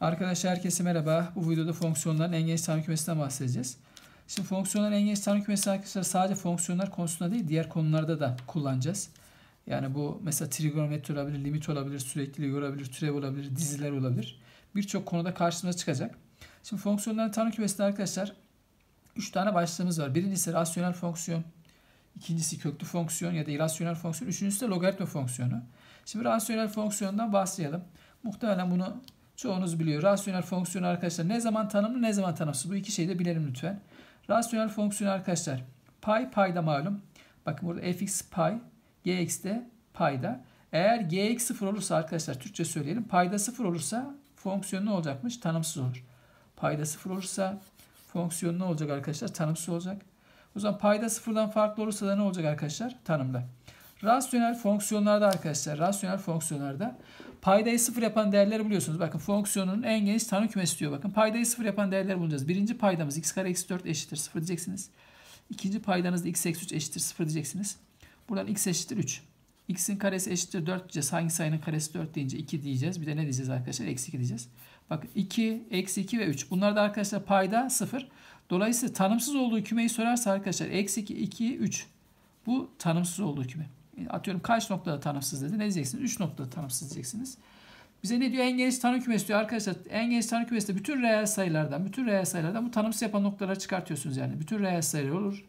Arkadaşlar herkese merhaba. Bu videoda fonksiyonların en geniş tanım kümesinden bahsedeceğiz. Şimdi fonksiyonların en geniş tanım kümesi arkadaşlar sadece fonksiyonlar konusunda değil diğer konularda da kullanacağız. Yani bu mesela trigonometri olabilir, limit olabilir, sürekliliği olabilir, türev olabilir, diziler olabilir. Birçok konuda karşımıza çıkacak. Şimdi fonksiyonların tanım kümesinde arkadaşlar 3 tane başlığımız var. Birincisi rasyonel fonksiyon, ikincisi köklü fonksiyon ya da irrasyonel fonksiyon, üçüncüsü de logaritma fonksiyonu. Şimdi rasyonel fonksiyondan bahsedelim. Muhtemelen bunu Çoğunuz biliyor. Rasyonel fonksiyon arkadaşlar ne zaman tanımlı ne zaman tanımsız. Bu iki şeyi de bilelim lütfen. Rasyonel fonksiyon arkadaşlar pay payda malum. Bakın burada fx pay, gx de payda. Eğer gx sıfır olursa arkadaşlar Türkçe söyleyelim. Payda sıfır olursa fonksiyon ne olacakmış? Tanımsız olur. Payda sıfır olursa fonksiyon ne olacak arkadaşlar? Tanımsız olacak. O zaman payda sıfırdan farklı olursa da ne olacak arkadaşlar? Tanımlı. Rasyonel fonksiyonlarda arkadaşlar, rasyonel fonksiyonlarda paydayı sıfır yapan değerleri buluyorsunuz. Bakın fonksiyonun en geniş tanım kümesi diyor. Bakın paydayı sıfır yapan değerleri bulacağız. Birinci paydamız x kare eksi 4 eşittir 0 diyeceksiniz. İkinci paydanızda x eksi 3 eşittir 0 diyeceksiniz. Buradan x eşittir 3. x'in karesi eşittir 4 diyeceğiz. Hangi sayının karesi 4 deyince 2 diyeceğiz. Bir de ne diyeceğiz arkadaşlar? Eksi 2 diyeceğiz. Bakın 2, eksi 2 ve 3. Bunlar da arkadaşlar payda 0. Dolayısıyla tanımsız olduğu kümeyi sorarsa arkadaşlar eksi 2, 2, 3. Bu tanımsız olduğu küme atıyorum kaç noktada tanımsız dedi. Ne diyeceksiniz? 3 noktada tanımsız diyeceksiniz. Bize ne diyor? En geniş tanım kümesi diyor arkadaşlar. En geniş tanım kümesi de bütün reel sayılardan, bütün reel sayılardan bu tanımsız yapan noktalara çıkartıyorsunuz yani. Bütün reel sayı olur.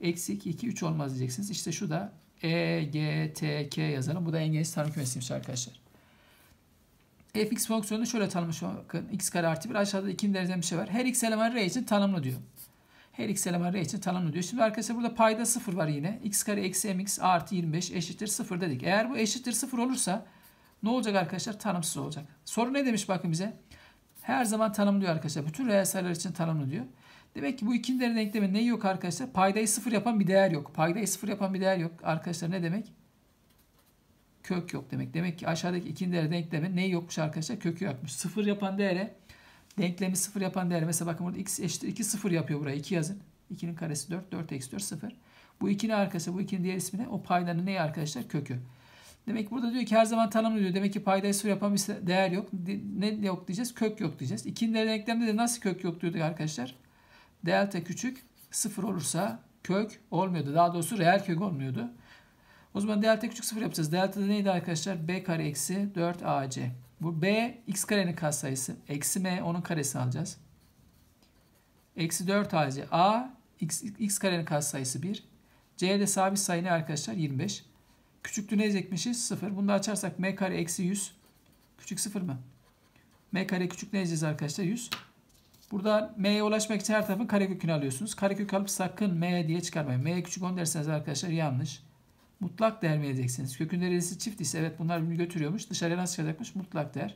Eksi 2, 2, 3 olmaz diyeceksiniz. İşte şu da E, G, T, K yazalım. Bu da en geniş tanım kümesiymiş arkadaşlar. fx fonksiyonunu şöyle tanımlamış bakın. x kare artı 1 aşağıda ikinci dereceden bir şey var. Her x elemanı r için tanımlı diyor. Her x eleman r için tanımlı diyor. Şimdi arkadaşlar burada payda 0 var yine. x kare eksi mx artı 25 eşittir 0 dedik. Eğer bu eşittir 0 olursa ne olacak arkadaşlar? Tanımsız olacak. Soru ne demiş bakın bize? Her zaman tanımlıyor arkadaşlar. Bütün reel sayılar için tanımlı diyor. Demek ki bu ikinci değer denklemin neyi yok arkadaşlar? Paydayı sıfır yapan bir değer yok. Paydayı sıfır yapan bir değer yok. Arkadaşlar ne demek? Kök yok demek. Demek ki aşağıdaki ikinci değer denklemin neyi yokmuş arkadaşlar? Kökü yokmuş. Sıfır yapan değere Denklemi 0 yapan değer mesela bakın burada x eşittir 2 0 yapıyor buraya 2 yazın. 2'nin karesi 4 4 eksi 4 0. Bu 2'nin arkası bu 2'nin diğer ismine O paydanın neyi arkadaşlar? Kökü. Demek ki burada diyor ki her zaman tanımlı diyor. Demek ki paydayı sıfır yapan bir değer yok. Ne yok diyeceğiz? Kök yok diyeceğiz. 2'nin denklemde de nasıl kök yok diyorduk arkadaşlar? Delta küçük sıfır olursa kök olmuyordu. Daha doğrusu reel kök olmuyordu. O zaman delta küçük sıfır yapacağız. Delta da neydi arkadaşlar? B kare eksi 4 AC. Bu b x karenin katsayısı. Eksi m onun karesi alacağız. Eksi 4 ac a x, x karenin katsayısı 1. c de sabit sayı ne arkadaşlar? 25. Küçüklüğü ne edecekmişiz? 0. Bunu da açarsak m kare eksi 100. Küçük 0 mı? m kare küçük ne edeceğiz arkadaşlar? 100. Burada m'ye ulaşmak için her tarafın karekökünü alıyorsunuz. Karekök alıp sakın m diye çıkarmayın. m küçük 10 derseniz arkadaşlar yanlış. Mutlak değer mi edeceksiniz? Kökün derecesi çift ise evet bunlar birbirini götürüyormuş. Dışarıya nasıl çıkacakmış? Mutlak değer.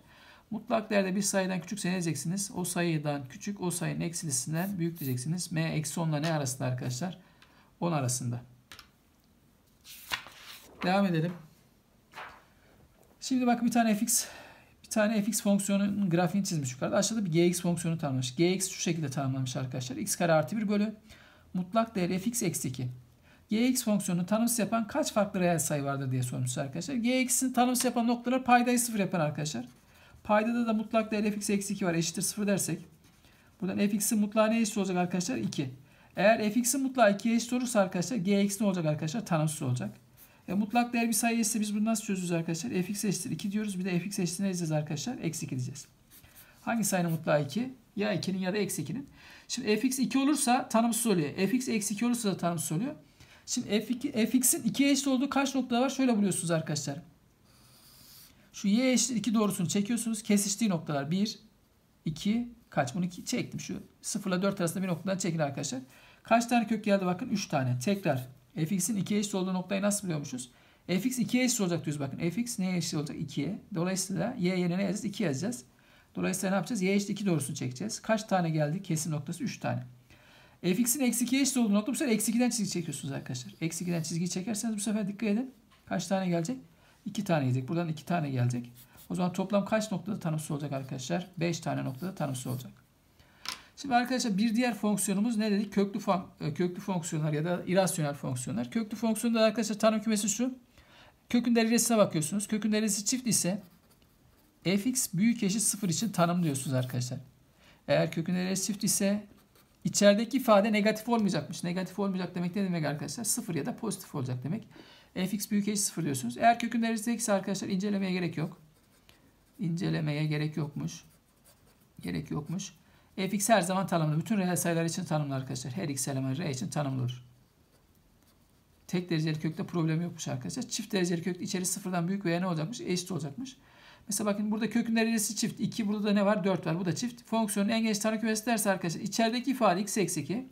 Mutlak değerde bir sayıdan küçük ne diyeceksiniz? O sayıdan küçük, o sayının eksilisinden büyük diyeceksiniz. M eksi 10 ne arasında arkadaşlar? 10 arasında. Devam edelim. Şimdi bak bir tane fx bir tane fx fonksiyonunun grafiğini çizmiş yukarıda. Aşağıda bir gx fonksiyonu tanımlamış. gx şu şekilde tanımlamış arkadaşlar. x kare artı 1 bölü mutlak değer fx eksi 2 gx fonksiyonu tanımsız yapan kaç farklı reel sayı vardır diye sormuşuz arkadaşlar. gx'in tanımsız yapan noktalar paydayı sıfır yapan arkadaşlar. Paydada da mutlak değer fx eksi 2 var eşittir sıfır dersek. Buradan fx'in mutlağı ne eşit olacak arkadaşlar? 2. Eğer fx'in mutlağı 2'ye eşit olursa arkadaşlar gx ne olacak arkadaşlar? Tanımsız olacak. E, mutlak değer bir sayı ise biz bunu nasıl çözeceğiz arkadaşlar? fx eşittir 2 diyoruz. Bir de fx eşittir ne diyeceğiz arkadaşlar? Eksi 2 diyeceğiz. Hangi sayının mutlağı 2? Ya 2'nin ya da eksi 2'nin. Şimdi fx 2 olursa tanımsız oluyor. fx eksi 2 olursa da tanımsız oluyor. Şimdi f2, fx'in 2'ye eşit olduğu kaç nokta var? Şöyle buluyorsunuz arkadaşlar. Şu y eşit 2 doğrusunu çekiyorsunuz. Kesiştiği noktalar 1, 2, kaç? Bunu çektim. Şu 0 ile 4 arasında bir noktadan çekin arkadaşlar. Kaç tane kök geldi bakın? 3 tane. Tekrar fx'in 2'ye eşit olduğu noktayı nasıl biliyormuşuz? fx 2'ye eşit olacak diyoruz bakın. fx neye eşit olacak? 2'ye. Dolayısıyla y yerine ne yazacağız? 2 yazacağız. Dolayısıyla ne yapacağız? Y eşit 2 doğrusunu çekeceğiz. Kaç tane geldi? Kesim noktası 3 tane fx'in eksi 2'ye eşit olduğu nokta bu sefer eksi 2'den çizgi çekiyorsunuz arkadaşlar. Eksi 2'den çizgiyi çekerseniz bu sefer dikkat edin. Kaç tane gelecek? 2 tane gelecek. Buradan 2 tane gelecek. O zaman toplam kaç noktada tanımsız olacak arkadaşlar? 5 tane noktada tanımsız olacak. Şimdi arkadaşlar bir diğer fonksiyonumuz ne dedik? Köklü, fon e, köklü fonksiyonlar ya da irasyonel fonksiyonlar. Köklü fonksiyonda arkadaşlar tanım kümesi şu. Kökün derecesine bakıyorsunuz. Kökün derecesi çift ise fx büyük eşit 0 için tanımlıyorsunuz arkadaşlar. Eğer kökün derecesi çift ise İçerideki ifade negatif olmayacakmış. Negatif olmayacak demek ne demek arkadaşlar? Sıfır ya da pozitif olacak demek. fx büyük eşit sıfır diyorsunuz. Eğer kökün derecesi eksi arkadaşlar incelemeye gerek yok. İncelemeye gerek yokmuş. Gerek yokmuş. fx her zaman tanımlı. Bütün reel sayılar için tanımlı arkadaşlar. Her x eleman r için tanımlıdır. Tek dereceli kökte problem yokmuş arkadaşlar. Çift dereceli kökte içeri sıfırdan büyük veya ne olacakmış? Eşit olacakmış. Mesela bakın burada kökün derecesi çift. 2 burada ne var? 4 var. Bu da çift. Fonksiyonun en geniş tanım kümesi derse arkadaşlar içerideki ifade x eksi 2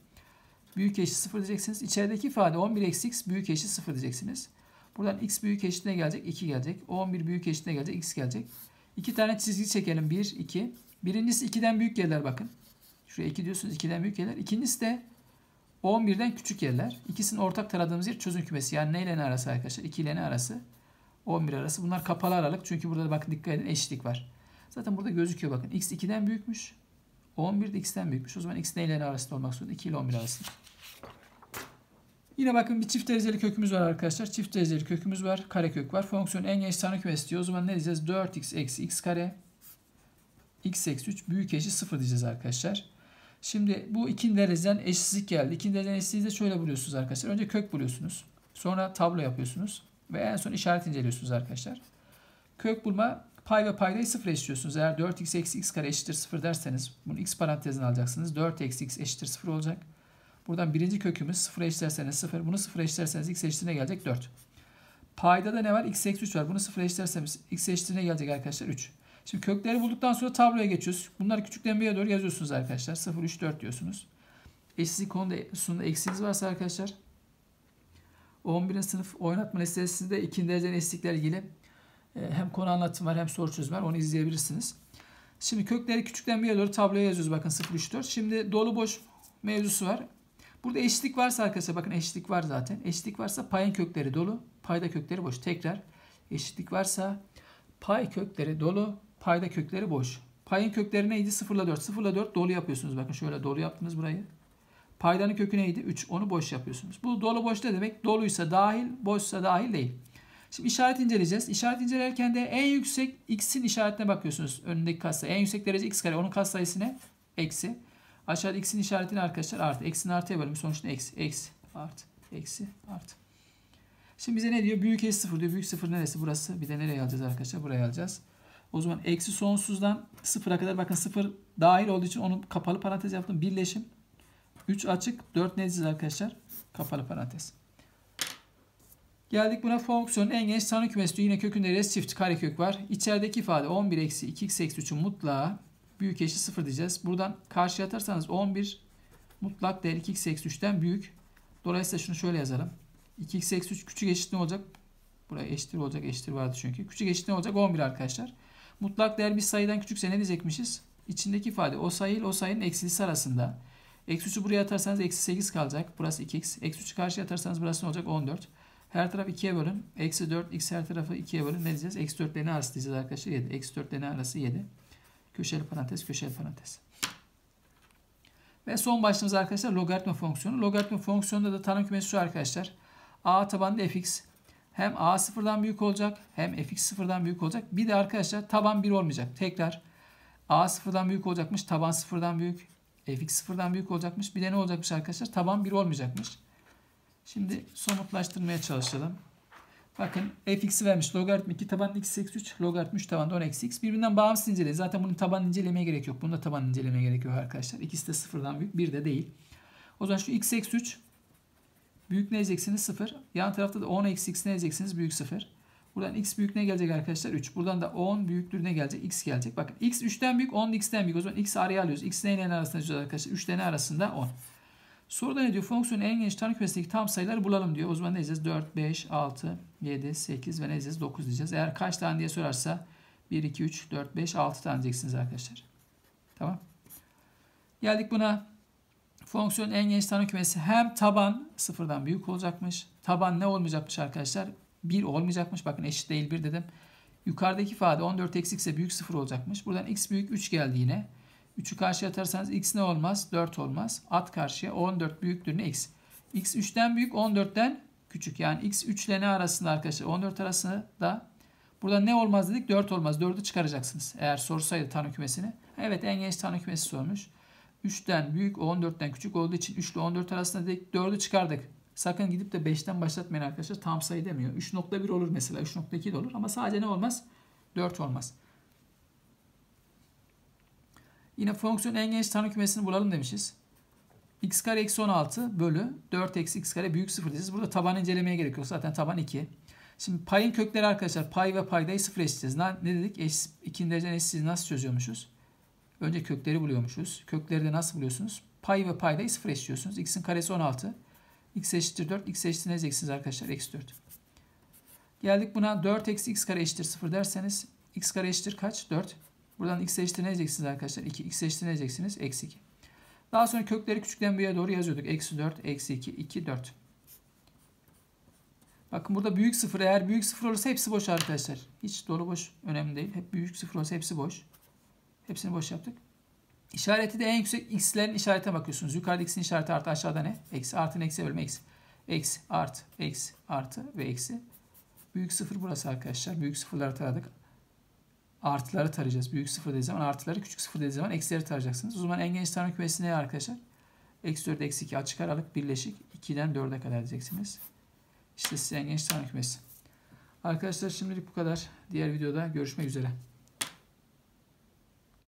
büyük eşit 0 diyeceksiniz. İçerideki ifade 11 eksi x büyük eşit 0 diyeceksiniz. Buradan x büyük eşitine gelecek 2 gelecek. 11 büyük eşitine gelecek x gelecek. İki tane çizgi çekelim. 1, 2. Birincisi 2'den büyük yerler bakın. Şuraya 2 diyorsunuz 2'den büyük yerler. İkincisi de 11'den küçük yerler. İkisinin ortak taradığımız yer çözüm kümesi. Yani ne ile ne arası arkadaşlar? 2 ile ne arası? 11 arası. Bunlar kapalı aralık. Çünkü burada da bakın dikkat edin eşitlik var. Zaten burada gözüküyor bakın. X 2'den büyükmüş. 11 de x'ten büyükmüş. O zaman x neyle arasında olmak zorunda? 2 ile 11 arasında. Yine bakın bir çift dereceli kökümüz var arkadaşlar. Çift dereceli kökümüz var. kare kök var. Fonksiyon en geniş tanrı kümesi diyor. O zaman ne diyeceğiz? 4x eksi x kare x eksi 3 büyük eşit 0 diyeceğiz arkadaşlar. Şimdi bu iki dereceden eşsizlik geldi. İki dereceden eşsizliği de şöyle buluyorsunuz arkadaşlar. Önce kök buluyorsunuz. Sonra tablo yapıyorsunuz ve en son işaret inceliyorsunuz arkadaşlar. Kök bulma pay ve paydayı sıfır eşitliyorsunuz. Eğer 4x eksi x kare eşittir sıfır derseniz bunu x parantezine alacaksınız. 4 eksi x eşittir sıfır olacak. Buradan birinci kökümüz sıfır eşitlerseniz sıfır. Bunu sıfır eşitlerseniz x eşitine gelecek 4. Payda da ne var? x eksi 3 var. Bunu sıfır eşitlerseniz x eşitine gelecek arkadaşlar 3. Şimdi kökleri bulduktan sonra tabloya geçiyoruz. Bunları küçükten doğru yazıyorsunuz arkadaşlar. 0, 3, 4 diyorsunuz. Eşsizlik konuda sonunda eksiğiniz varsa arkadaşlar 11. sınıf oynatma listesinde ikinci dereceli eksiklerle ilgili e, hem konu anlatım var hem soru çözüm var. Onu izleyebilirsiniz. Şimdi kökleri küçükten büyüğe doğru tabloya yazıyoruz bakın 0-3-4. Şimdi dolu boş mevzusu var. Burada eşitlik varsa arkadaşlar bakın eşitlik var zaten. Eşitlik varsa payın kökleri dolu, payda kökleri boş. Tekrar eşitlik varsa pay kökleri dolu, payda kökleri boş. Payın kökleri neydi? 0 ile 4. 0 ile 4 dolu yapıyorsunuz. Bakın şöyle dolu yaptınız burayı. Paydanın kökü neydi? 3. Onu boş yapıyorsunuz. Bu dolu boş ne demek? Doluysa dahil, boşsa dahil değil. Şimdi işaret inceleyeceğiz. İşaret incelerken de en yüksek x'in işaretine bakıyorsunuz. Önündeki kasa. En yüksek derece x kare. Onun kas ne? Eksi. Aşağıda x'in işaretini arkadaşlar artı. Eksinin artıya bölümü sonuçta eksi. Eksi. Artı. Eksi. Artı. Şimdi bize ne diyor? Büyük eş 0 diyor. Büyük 0 neresi? Burası. Bir de nereye alacağız arkadaşlar? Buraya alacağız. O zaman eksi sonsuzdan 0'a kadar bakın 0 dahil olduğu için onu kapalı parantez yaptım. Birleşim 3 açık 4 nedir arkadaşlar? Kapalı parantez. Geldik buna fonksiyonun en genç tanım kümesi Yine kökünde res çift karekök var. İçerideki ifade 11 eksi 2 x eksi 3'ün mutlağı büyük eşi 0 diyeceğiz. Buradan karşıya atarsanız 11 mutlak değer 2 x eksi 3'ten büyük. Dolayısıyla şunu şöyle yazalım. 2 x eksi 3 küçük eşit ne olacak? Buraya eşittir olacak eşittir vardı çünkü. Küçük eşit ne olacak? 11 arkadaşlar. Mutlak değer bir sayıdan küçükse ne diyecekmişiz? İçindeki ifade o sayı ile o sayının eksilisi arasında Eksi 3'ü buraya atarsanız eksi 8 kalacak. Burası 2x. Eksi 3'ü karşıya atarsanız burası ne olacak? 14. Her taraf 2'ye bölün. Eksi 4 x her tarafı 2'ye bölün. Ne diyeceğiz? Eksi 4 ile ne arası diyeceğiz arkadaşlar? 7. Eksi 4 ile ne arası 7. Köşeli parantez, köşeli parantez. Ve son başlığımız arkadaşlar logaritma fonksiyonu. Logaritma fonksiyonunda da tanım kümesi şu arkadaşlar. a tabanında fx hem a sıfırdan büyük olacak hem fx sıfırdan büyük olacak. Bir de arkadaşlar taban 1 olmayacak. Tekrar a sıfırdan büyük olacakmış. Taban sıfırdan büyük. E, fx sıfırdan büyük olacakmış. Bir de ne olacakmış arkadaşlar? Taban 1 olmayacakmış. Şimdi somutlaştırmaya çalışalım. Bakın fx'i vermiş. Logaritm 2 taban x eksi 3. Logaritm 3 taban 10 eksi x. Birbirinden bağımsız inceleyin. Zaten bunun taban incelemeye gerek yok. Bunu da taban incelemeye gerek yok arkadaşlar. İkisi de sıfırdan büyük. Bir de değil. O zaman şu x eksi 3 büyük ne edeceksiniz? Sıfır. Yan tarafta da 10 eksi x ne edeceksiniz? Büyük sıfır. Buradan x büyük ne gelecek arkadaşlar? 3. Buradan da 10 büyüktür ne gelecek? x gelecek. Bakın x 3'ten büyük 10 x'ten büyük. O zaman x araya alıyoruz. x neyle arasında yazıyoruz arkadaşlar? 3 tane arasında 10. Soruda ne diyor? Fonksiyonun en geniş tanım kümesindeki tam sayıları bulalım diyor. O zaman ne diyeceğiz? 4, 5, 6, 7, 8 ve ne diyeceğiz? 9 diyeceğiz. Eğer kaç tane diye sorarsa 1, 2, 3, 4, 5, 6 tane diyeceksiniz arkadaşlar. Tamam. Geldik buna. Fonksiyonun en geniş tanım kümesi hem taban sıfırdan büyük olacakmış. Taban ne olmayacakmış arkadaşlar? 1 olmayacakmış. Bakın eşit değil 1 dedim. Yukarıdaki ifade 14 eksi x ise büyük 0 olacakmış. Buradan x büyük 3 geldi yine. 3'ü karşıya atarsanız x ne olmaz? 4 olmaz. At karşıya 14 büyüktür ne x? x 3'ten büyük 14'ten küçük. Yani x 3 ile ne arasında arkadaşlar? 14 arasında. da Burada ne olmaz dedik? 4 olmaz. 4'ü çıkaracaksınız. Eğer sorsaydı tanı kümesini. Evet en genç tanı kümesi sormuş. 3'ten büyük 14'ten küçük olduğu için 3 ile 14 arasında dedik. 4'ü çıkardık. Sakın gidip de 5'ten başlatmayın arkadaşlar. Tam sayı demiyor. 3.1 olur mesela. 3.2 de olur. Ama sadece ne olmaz? 4 olmaz. Yine fonksiyon en genç tanım kümesini bulalım demişiz. x kare eksi 16 bölü 4 eksi x kare büyük 0 diyeceğiz. Burada taban incelemeye gerek yok. Zaten taban 2. Şimdi payın kökleri arkadaşlar pay ve paydayı sıfır eşiteceğiz. Ne dedik? Eş, ikinci dereceden eşitsizliği nasıl çözüyormuşuz? Önce kökleri buluyormuşuz. Kökleri de nasıl buluyorsunuz? Pay ve paydayı sıfır eşitliyorsunuz. X'in karesi 16 x eşittir 4. x eşittir ne edeceksiniz arkadaşlar? Eksi 4. Geldik buna 4 eksi x kare eşittir 0 derseniz x kare eşittir kaç? 4. Buradan x eşittir ne edeceksiniz arkadaşlar? 2. x eşittir ne edeceksiniz? Eksi 2. Daha sonra kökleri küçükten büyüğe doğru yazıyorduk. Eksi 4, eksi 2, 2, 4. Bakın burada büyük sıfır eğer büyük sıfır olursa hepsi boş arkadaşlar. Hiç dolu boş önemli değil. Hep büyük sıfır olursa hepsi boş. Hepsini boş yaptık. İşareti de en yüksek x'lerin işaretine bakıyorsunuz. Yukarıda x'in işareti artı aşağıda ne? Eksi artı eksi bölme eksi. Eksi artı eksi artı ve eksi. Büyük sıfır burası arkadaşlar. Büyük sıfırları taradık. Artıları tarayacağız. Büyük sıfır dediği zaman artıları, küçük sıfır dediği zaman eksileri tarayacaksınız. O zaman en geniş tanım kümesi ne arkadaşlar? Eksi 4, eksi 2 açık aralık birleşik. 2'den 4'e kadar diyeceksiniz. İşte size en geniş tanım kümesi. Arkadaşlar şimdilik bu kadar. Diğer videoda görüşmek üzere.